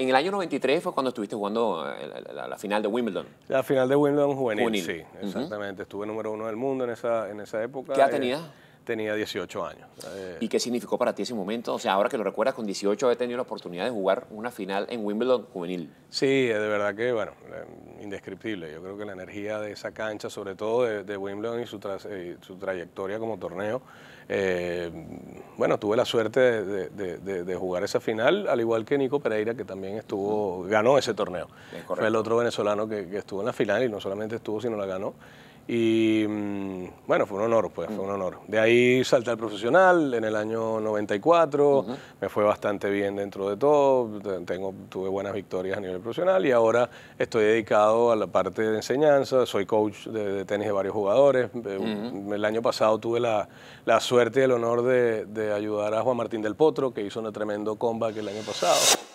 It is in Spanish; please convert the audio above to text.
En el año 93 fue cuando estuviste jugando eh, la, final de Wimbledon. La final de Wimbledon juvenil, sí, exactamente. Estuve número uno del mundo en esa, en esa época. ¿Qué edad tenías? tenía 18 años. Eh, ¿Y qué significó para ti ese momento? O sea, ahora que lo recuerdas, con 18 he tenido la oportunidad de jugar una final en Wimbledon juvenil. Sí, eh, de verdad que, bueno, eh, indescriptible. Yo creo que la energía de esa cancha, sobre todo de, Wimbledon y su, trayectoria como torneo, bueno, tuve la suerte de, jugar esa final, al igual que Nico Pereira, que también estuvo, ganó ese torneo. Fue el otro venezolano que, que estuvo en la final y no solamente estuvo, sino la ganó. Y mm, bueno, fue un honor, pues, fue un honor. De ahí salté al profesional en el año 94, me fue bastante bien dentro de todo, tengo, tuve buenas victorias a nivel profesional y ahora estoy dedicado a la parte de enseñanza, soy coach de, tenis de varios jugadores. Eh, el año pasado tuve la, suerte y el honor de, de ayudar a Juan Martín del Potro, que hizo un tremendo comeback el año pasado.